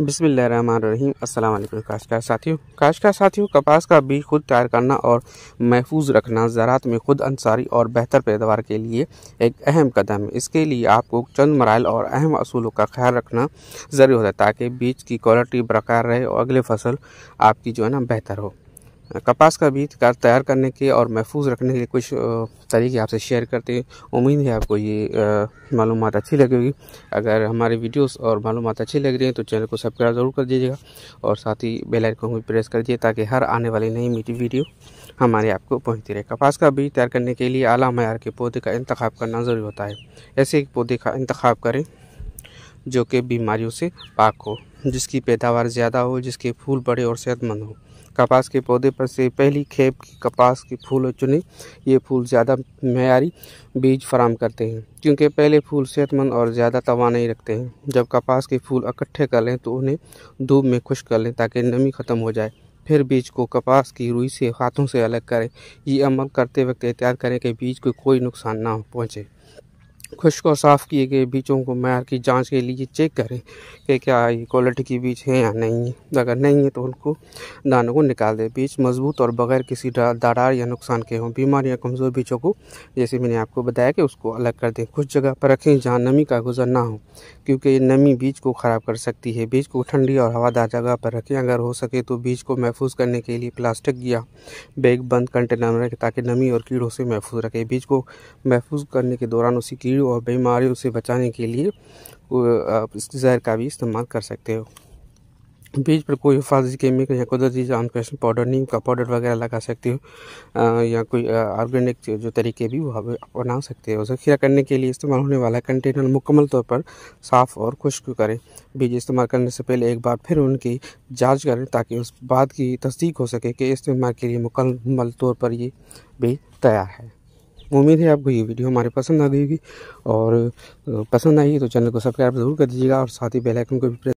बिसमीम् अल्लाम काशकार साथियों काशकार साथियों कपास का बीज खुद तैयार करना और महफूज रखना ज़रात में खुद अंसारी और बेहतर पैदावार के लिए एक अहम कदम है इसके लिए आपको चंद मराइल और अहम असूलों का ख्याल रखना ज़रूरी होता है ताकि बीज की क्वालिटी बरकरार रहे और अगले फसल आपकी जो है ना बेहतर हो कपास का बीज का तैयार करने के और महफूज रखने के लिए कुछ तरीके आपसे शेयर करते हैं उम्मीद है आपको ये मालूम अच्छी लगेगी अगर हमारे वीडियोस और मालूम अच्छी लग रही हैं तो चैनल को सब्सक्राइब ज़रूर कर दीजिएगा और साथ ही बेल आइकन भी प्रेस कर दीजिए ताकि हर आने वाली नई मीठी वीडियो हमारे आपको पहुँचती रहे कपास का बीज तैयार करने के लिए आला मैार के पौधे का इंतखब करना ज़रूरी होता है ऐसे एक पौधे का इंतखब करें जो कि बीमारियों से पाक हो जिसकी पैदावार ज़्यादा हो जिसके फूल बड़े और सेहतमंद हों कपास के पौधे पर से पहली खेप की कपास के फूल चुने ये फूल ज़्यादा मैारी बीज फराम करते हैं क्योंकि पहले फूल सेहतमंद और ज़्यादा तोा नहीं रखते हैं जब कपास के फूल इकट्ठे कर लें तो उन्हें धूप में खुश्क कर लें ताकि नमी ख़त्म हो जाए फिर बीज को कपास की रुई से हाथों से अलग करें ये अमल करते वक्त एहतियात करें कि बीज को कोई नुकसान ना पहुँचे खुश्क और साफ़ किए गए बीजों को मैर की जांच के लिए चेक करें कि क्या ये क्वालिटी के बीज है या नहीं है अगर नहीं है तो उनको दानों को निकाल दें बीज मजबूत और बगैर किसी दरार या नुकसान के हों बीमार या कमज़ोर बीजों को जैसे मैंने आपको बताया कि उसको अलग कर दें कुछ जगह पर रखें जहाँ नमी का गुजर ना हो क्योंकि ये नमी बीज को ख़राब कर सकती है बीज को ठंडी और हवादार जगह पर रखें अगर हो सके तो बीज को महफूज करने के लिए प्लास्टिक या बैग बंद कंटेनर में रखें ताकि नमी और कीड़ों से महफूज रखें बीज को महफूज करने के दौरान उसी कीड़ों रोग और बीमारियों से बचाने के लिए आप इस जहर का भी इस्तेमाल कर सकते हो बीज पर कोई हिफाजी केमिकल या कुदरती जानकाशन पाउडर नीम का पाउडर वगैरह लगा सकते हो या कोई ऑर्गेनिक जो तरीके भी वह बना सकते हो जखीरा करने के लिए इस्तेमाल होने वाला कंटेनर मुकम्मल तौर पर साफ़ और खुश्क करें बीज इस्तेमाल करने से पहले एक बार फिर उनकी जांच करें ताकि उस बात की तस्दीक हो सके कि इस्तेमाल के लिए मुकम्मल तौर पर ये बीज तैयार है उम्मीद है आपको ये वीडियो हमारे पसंद आ गई होगी और पसंद आई तो चैनल को सब्सक्राइब ज़रूर कर दीजिएगा और साथ ही बेलाइकन को भी प्रेस